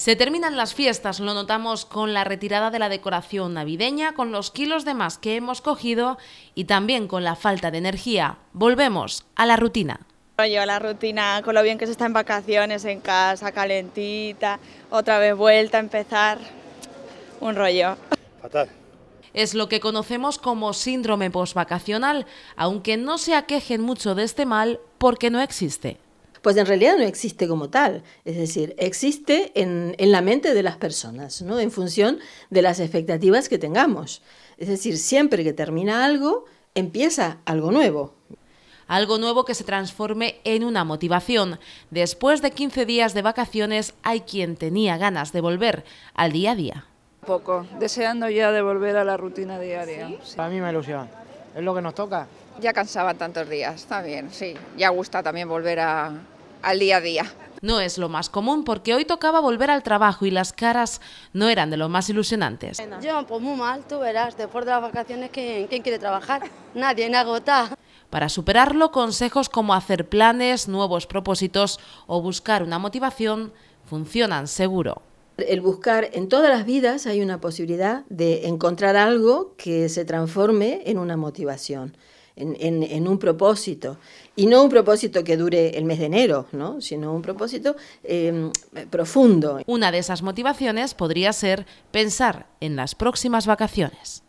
Se terminan las fiestas, lo notamos con la retirada de la decoración navideña, con los kilos de más que hemos cogido y también con la falta de energía. Volvemos a la rutina. a la rutina, con lo bien que se está en vacaciones, en casa, calentita, otra vez vuelta a empezar, un rollo. Fatal. Es lo que conocemos como síndrome postvacacional, aunque no se aquejen mucho de este mal porque no existe pues en realidad no existe como tal, es decir, existe en, la mente de las personas, ¿no? en función de las expectativas que tengamos. Es decir, siempre que termina algo, empieza algo nuevo, algo nuevo que se transforme en una motivación. Después de 15 días de vacaciones hay quien tenía ganas de volver al día a día. Poco, deseando ya de volver a la rutina diaria. A mí me ilusiona es lo que nos toca. Ya cansaban tantos días, está bien, sí. Ya gusta también volver a, al día a día. No es lo más común porque hoy tocaba volver al trabajo y las caras no eran de lo más ilusionantes. Yo, pues muy mal, tú verás, después de las vacaciones, ¿quién, quiere trabajar? Nadie, en agota. Para superarlo, consejos como hacer planes, nuevos propósitos o buscar una motivación funcionan seguro el buscar en todas las vidas hay una posibilidad de encontrar algo que se transforme en una motivación. En, un propósito. Y no un propósito que dure el mes de enero, ¿no? sino un propósito em, profundo. Una de esas motivaciones podría ser pensar en las próximas vacaciones.